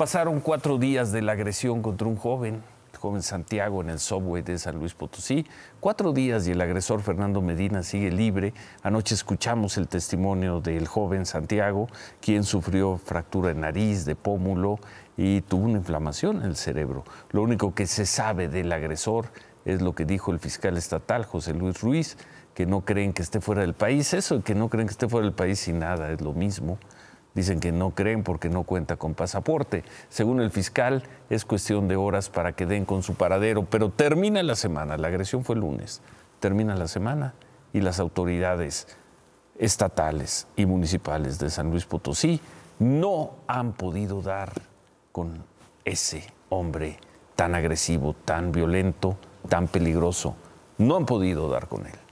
Pasaron cuatro días de la agresión contra un joven, el joven Santiago, en el subway de San Luis Potosí. Cuatro días y el agresor Fernando Medina sigue libre. Anoche escuchamos el testimonio del joven Santiago, quien sufrió fractura de nariz, de pómulo y tuvo una inflamación en el cerebro. Lo único que se sabe del agresor es lo que dijo el fiscal estatal José Luis Ruiz, que no creen que esté fuera del país. Eso que no creen que esté fuera del país y nada es lo mismo. Dicen que no creen porque no cuenta con pasaporte. Según el fiscal, es cuestión de horas para que den con su paradero, pero termina la semana, la agresión fue el lunes, termina la semana y las autoridades estatales y municipales de San Luis Potosí no han podido dar con ese hombre tan agresivo, tan violento, tan peligroso. No han podido dar con él.